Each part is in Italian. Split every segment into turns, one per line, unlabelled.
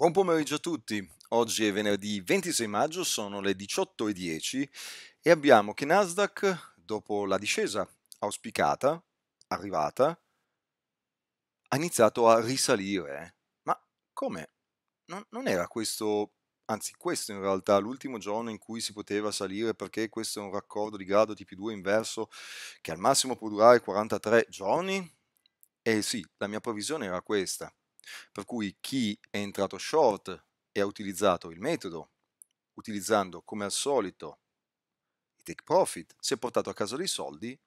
Buon pomeriggio a tutti, oggi è venerdì 26 maggio, sono le 18.10 e abbiamo che Nasdaq, dopo la discesa auspicata, arrivata, ha iniziato a risalire. Eh. Ma come? Non, non era questo, anzi questo in realtà, l'ultimo giorno in cui si poteva salire perché questo è un raccordo di grado TP2 inverso che al massimo può durare 43 giorni? Eh sì, la mia previsione era questa. Per cui chi è entrato short e ha utilizzato il metodo, utilizzando come al solito i take profit, si è portato a casa dei soldi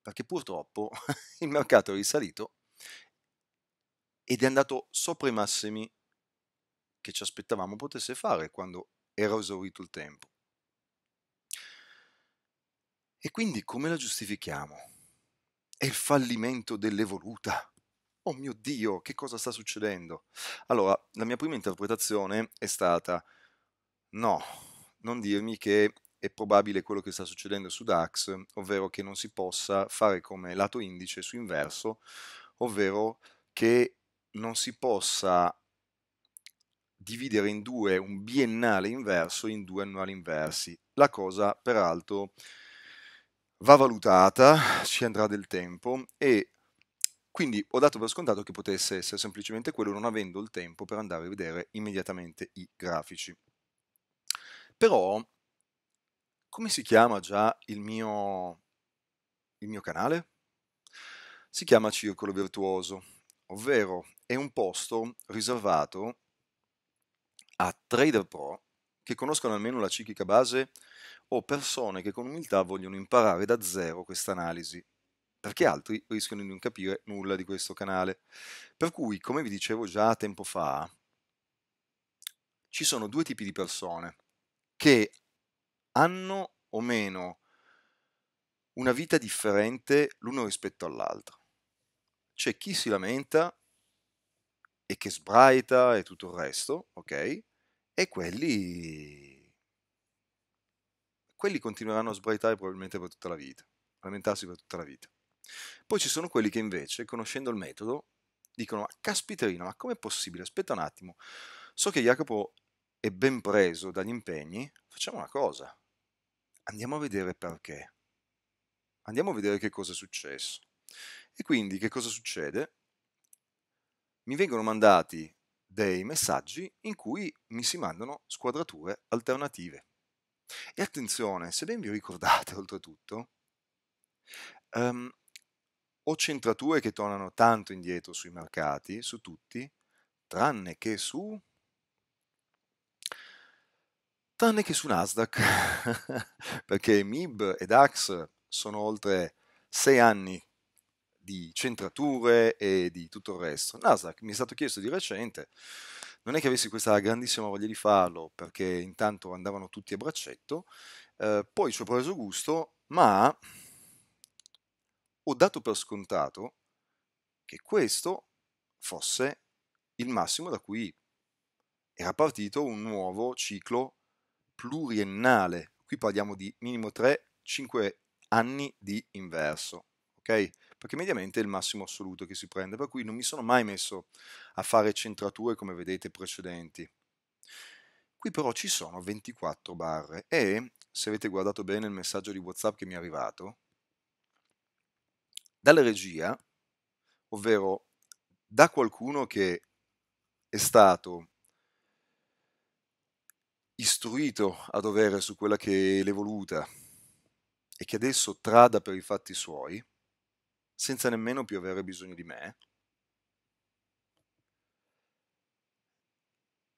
perché purtroppo il mercato è risalito ed è andato sopra i massimi che ci aspettavamo potesse fare quando era esaurito il tempo. E quindi come la giustifichiamo? È il fallimento dell'evoluta oh mio Dio, che cosa sta succedendo? Allora, la mia prima interpretazione è stata, no, non dirmi che è probabile quello che sta succedendo su DAX, ovvero che non si possa fare come lato indice su inverso, ovvero che non si possa dividere in due un biennale inverso in due annuali inversi. La cosa, peraltro, va valutata, ci andrà del tempo e quindi ho dato per scontato che potesse essere semplicemente quello, non avendo il tempo per andare a vedere immediatamente i grafici. Però, come si chiama già il mio, il mio canale? Si chiama Circolo Virtuoso, ovvero è un posto riservato a trader pro che conoscono almeno la ciclica base o persone che con umiltà vogliono imparare da zero questa analisi perché altri rischiano di non capire nulla di questo canale. Per cui, come vi dicevo già tempo fa, ci sono due tipi di persone che hanno o meno una vita differente l'uno rispetto all'altro. C'è chi si lamenta e che sbraita e tutto il resto, ok? E quelli... Quelli continueranno a sbraitare probabilmente per tutta la vita, lamentarsi per tutta la vita. Poi ci sono quelli che invece, conoscendo il metodo, dicono, Caspiterino, ma com'è possibile? Aspetta un attimo, so che Jacopo è ben preso dagli impegni, facciamo una cosa, andiamo a vedere perché. Andiamo a vedere che cosa è successo. E quindi che cosa succede? Mi vengono mandati dei messaggi in cui mi si mandano squadrature alternative. E attenzione, se ben vi ricordate oltretutto, um, o centrature che tornano tanto indietro sui mercati, su tutti, tranne che su... tranne che su Nasdaq, perché MIB e DAX sono oltre sei anni di centrature e di tutto il resto. Nasdaq mi è stato chiesto di recente, non è che avessi questa grandissima voglia di farlo perché intanto andavano tutti a braccetto, eh, poi ci ho preso gusto, ma ho dato per scontato che questo fosse il massimo da cui era partito un nuovo ciclo pluriennale. Qui parliamo di minimo 3-5 anni di inverso, ok? Perché mediamente è il massimo assoluto che si prende, per cui non mi sono mai messo a fare centrature come vedete precedenti. Qui però ci sono 24 barre e se avete guardato bene il messaggio di WhatsApp che mi è arrivato, dalla regia, ovvero da qualcuno che è stato istruito a dovere su quella che è l'evoluta e che adesso trada per i fatti suoi, senza nemmeno più avere bisogno di me,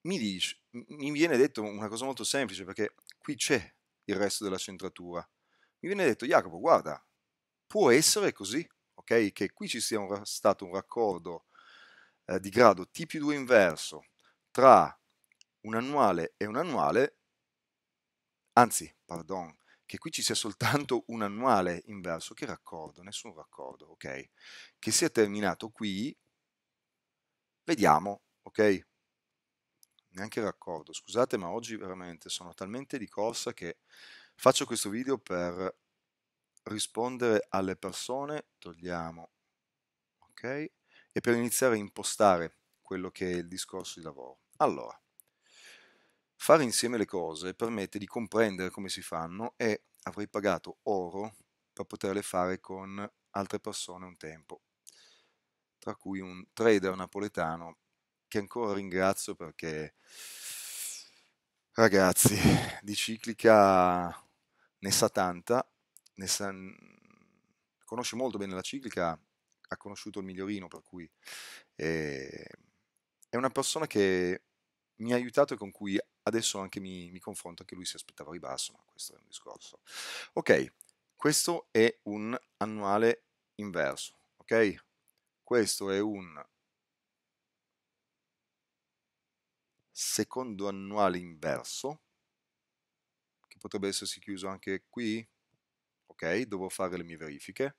mi, dice, mi viene detto una cosa molto semplice, perché qui c'è il resto della centratura. Mi viene detto, Jacopo, guarda, può essere così okay? che qui ci sia un, stato un raccordo eh, di grado T più 2 inverso tra un annuale e un annuale, anzi, pardon, che qui ci sia soltanto un annuale inverso, che raccordo, nessun raccordo, ok? Che sia terminato qui, vediamo, ok? Neanche raccordo, scusate ma oggi veramente sono talmente di corsa che faccio questo video per rispondere alle persone togliamo ok e per iniziare a impostare quello che è il discorso di lavoro allora fare insieme le cose permette di comprendere come si fanno e avrei pagato oro per poterle fare con altre persone un tempo tra cui un trader napoletano che ancora ringrazio perché ragazzi di ciclica ne sa tanta sa, conosce molto bene la ciclica, ha conosciuto il migliorino, per cui eh, è una persona che mi ha aiutato e con cui adesso anche mi, mi confronto, anche lui si aspettava ribasso, ma questo è un discorso. Ok, questo è un annuale inverso, ok? Questo è un secondo annuale inverso, che potrebbe essersi chiuso anche qui, ok? Devo fare le mie verifiche.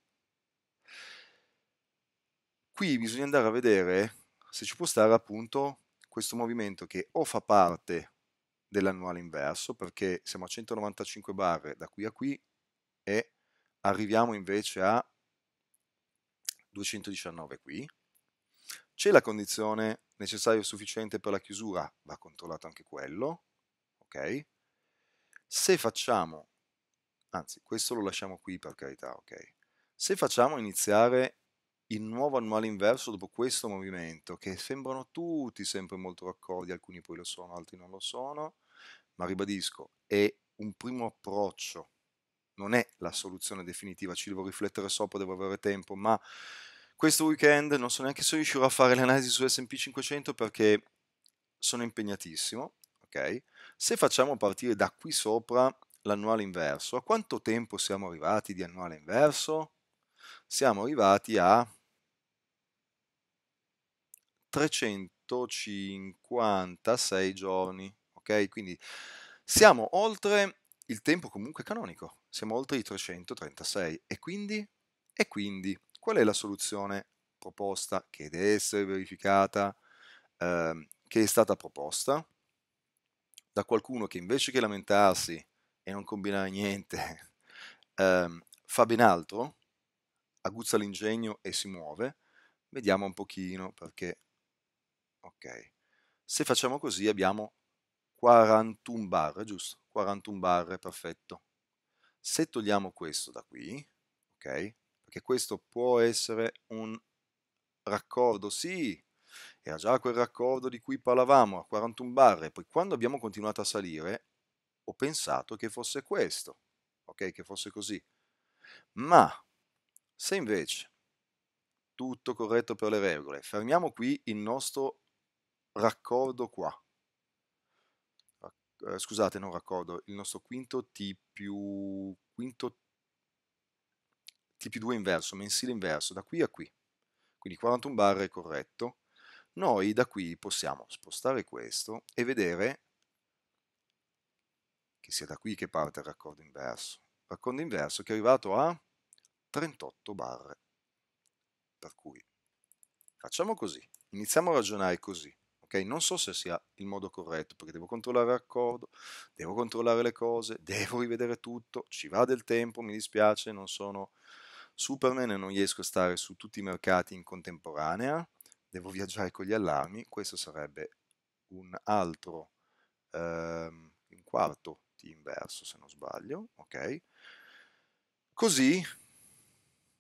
Qui bisogna andare a vedere se ci può stare appunto questo movimento che o fa parte dell'annuale inverso, perché siamo a 195 barre da qui a qui e arriviamo invece a 219 qui. C'è la condizione necessaria e sufficiente per la chiusura, va controllato anche quello, ok? Se facciamo anzi questo lo lasciamo qui per carità, ok? Se facciamo iniziare il nuovo annuale inverso dopo questo movimento, che sembrano tutti sempre molto raccordi, alcuni poi lo sono, altri non lo sono, ma ribadisco, è un primo approccio, non è la soluzione definitiva, ci devo riflettere sopra, devo avere tempo, ma questo weekend non so neanche se riuscirò a fare l'analisi su S&P 500 perché sono impegnatissimo, ok? Se facciamo partire da qui sopra l'annuale inverso. A quanto tempo siamo arrivati di annuale inverso? Siamo arrivati a 356 giorni, ok? Quindi siamo oltre il tempo comunque canonico, siamo oltre i 336 e quindi, e quindi qual è la soluzione proposta che deve essere verificata, eh, che è stata proposta da qualcuno che invece che lamentarsi e non combinare niente, um, fa ben altro, aguzza l'ingegno e si muove, vediamo un pochino perché, ok, se facciamo così abbiamo 41 barre, giusto? 41 barre, perfetto. Se togliamo questo da qui, ok? Perché questo può essere un raccordo, sì, era già quel raccordo di cui parlavamo, a 41 barre, poi quando abbiamo continuato a salire, ho pensato che fosse questo, ok? Che fosse così. Ma se invece tutto corretto per le regole, fermiamo qui il nostro raccordo qua. Eh, scusate, non raccordo, il nostro quinto T più quinto T più 2 inverso, mensile inverso, da qui a qui. Quindi 41 bar è corretto. Noi da qui possiamo spostare questo e vedere che sia da qui che parte il raccordo inverso. Raccordo inverso che è arrivato a 38 barre. Per cui facciamo così, iniziamo a ragionare così. Okay? Non so se sia il modo corretto, perché devo controllare il raccordo, devo controllare le cose, devo rivedere tutto, ci va del tempo, mi dispiace, non sono Superman e non riesco a stare su tutti i mercati in contemporanea, devo viaggiare con gli allarmi, questo sarebbe un altro, ehm, un quarto inverso se non sbaglio, ok? Così,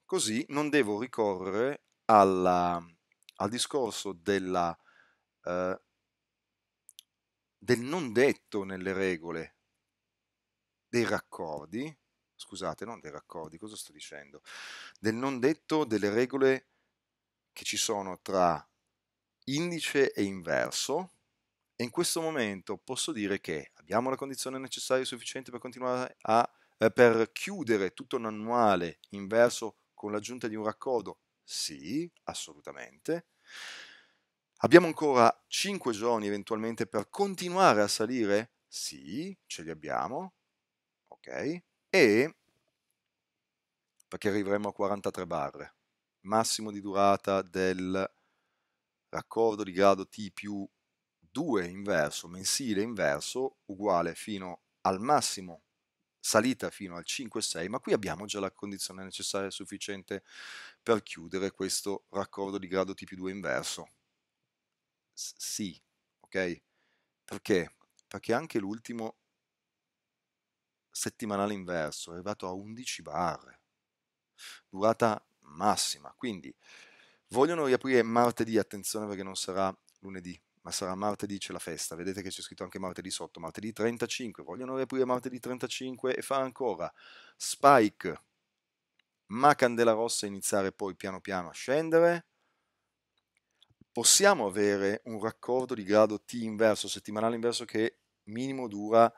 così non devo ricorrere alla, al discorso della, eh, del non detto nelle regole dei raccordi, scusate, non dei raccordi, cosa sto dicendo? Del non detto delle regole che ci sono tra indice e inverso, e in questo momento posso dire che abbiamo la condizione necessaria e sufficiente per continuare a eh, per chiudere tutto un annuale inverso con l'aggiunta di un raccordo? Sì, assolutamente. Abbiamo ancora 5 giorni eventualmente per continuare a salire? Sì, ce li abbiamo. Ok. E perché arriveremo a 43 barre, massimo di durata del raccordo di grado T più 2 inverso mensile inverso uguale fino al massimo salita fino al 5,6, ma qui abbiamo già la condizione necessaria e sufficiente per chiudere questo raccordo di grado TP2 inverso. sì, ok? Perché? Perché anche l'ultimo settimanale inverso è arrivato a 11 bar, durata massima, quindi vogliono riaprire martedì, attenzione perché non sarà lunedì, ma sarà martedì c'è la festa, vedete che c'è scritto anche martedì sotto, martedì 35, vogliono riaprire martedì 35 e fa ancora Spike, ma Candela Rossa iniziare poi piano piano a scendere, possiamo avere un raccordo di grado T inverso, settimanale inverso che minimo dura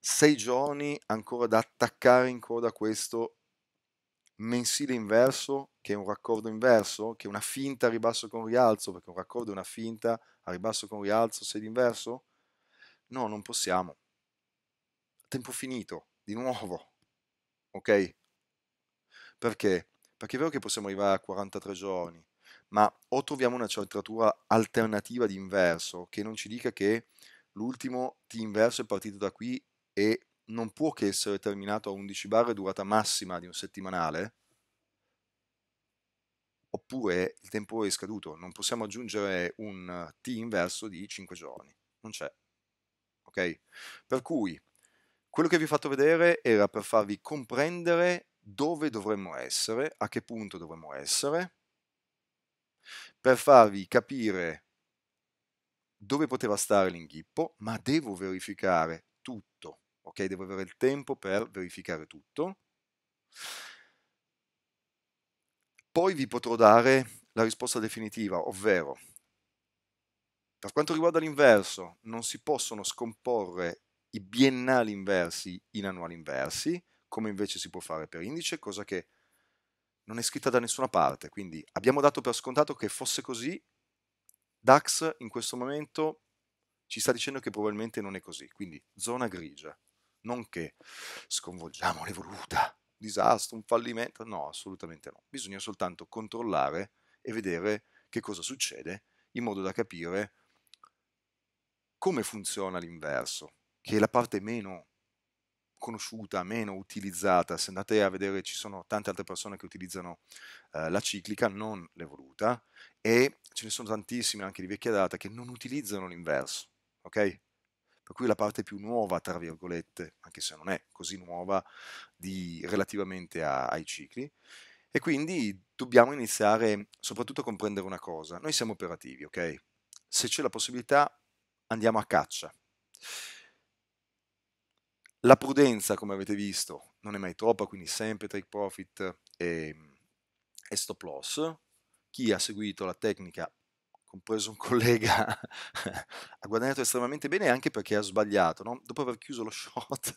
6 giorni ancora da attaccare in coda questo mensile inverso che è un raccordo inverso, che è una finta a ribasso con rialzo, perché un raccordo è una finta a ribasso con rialzo se inverso? No, non possiamo. Tempo finito, di nuovo. Ok? Perché? Perché è vero che possiamo arrivare a 43 giorni, ma o troviamo una centratura alternativa di inverso che non ci dica che l'ultimo T inverso è partito da qui e non può che essere terminato a 11 bar durata massima di un settimanale, oppure il tempo è scaduto, non possiamo aggiungere un T inverso di 5 giorni, non c'è. Ok? Per cui quello che vi ho fatto vedere era per farvi comprendere dove dovremmo essere, a che punto dovremmo essere, per farvi capire dove poteva stare l'inghippo, ma devo verificare tutto ok? Devo avere il tempo per verificare tutto. Poi vi potrò dare la risposta definitiva, ovvero per quanto riguarda l'inverso, non si possono scomporre i biennali inversi in annuali inversi, come invece si può fare per indice, cosa che non è scritta da nessuna parte. Quindi abbiamo dato per scontato che fosse così. DAX in questo momento ci sta dicendo che probabilmente non è così, quindi zona grigia. Non che sconvolgiamo l'evoluta, un disastro, un fallimento, no, assolutamente no. Bisogna soltanto controllare e vedere che cosa succede in modo da capire come funziona l'inverso, che è la parte meno conosciuta, meno utilizzata. Se andate a vedere ci sono tante altre persone che utilizzano eh, la ciclica, non l'evoluta, e ce ne sono tantissime anche di vecchia data che non utilizzano l'inverso, ok? per cui la parte più nuova, tra virgolette, anche se non è così nuova, di, relativamente a, ai cicli. E quindi dobbiamo iniziare soprattutto a comprendere una cosa, noi siamo operativi, ok? Se c'è la possibilità andiamo a caccia. La prudenza, come avete visto, non è mai troppa, quindi sempre take profit e, ehm, e stop loss. Chi ha seguito la tecnica compreso un collega, ha guadagnato estremamente bene anche perché ha sbagliato. No? Dopo aver chiuso lo shot,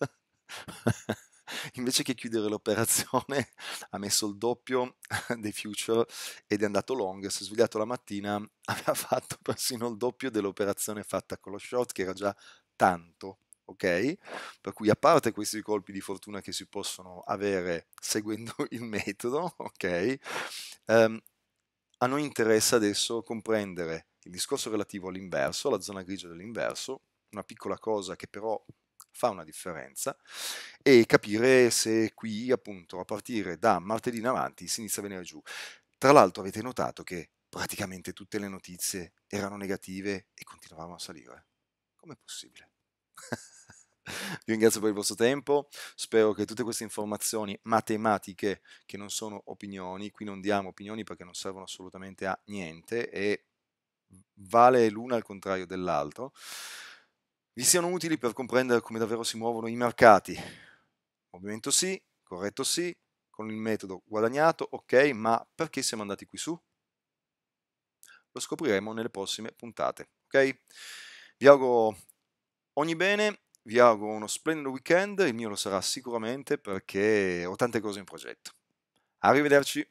invece che chiudere l'operazione, ha messo il doppio dei future ed è andato long. Si è svegliato la mattina, aveva fatto persino il doppio dell'operazione fatta con lo shot, che era già tanto. Ok? Per cui a parte questi colpi di fortuna che si possono avere seguendo il metodo, ok? Um, a noi interessa adesso comprendere il discorso relativo all'inverso, alla zona grigia dell'inverso, una piccola cosa che però fa una differenza, e capire se qui appunto a partire da martedì in avanti si inizia a venire giù. Tra l'altro avete notato che praticamente tutte le notizie erano negative e continuavano a salire. Com'è possibile? Vi ringrazio per il vostro tempo, spero che tutte queste informazioni matematiche, che non sono opinioni, qui non diamo opinioni perché non servono assolutamente a niente e vale l'una al contrario dell'altro, vi siano utili per comprendere come davvero si muovono i mercati. Movimento sì, corretto sì, con il metodo guadagnato, ok, ma perché siamo andati qui su? Lo scopriremo nelle prossime puntate, ok? Vi auguro ogni bene vi auguro uno splendido weekend, il mio lo sarà sicuramente perché ho tante cose in progetto. Arrivederci!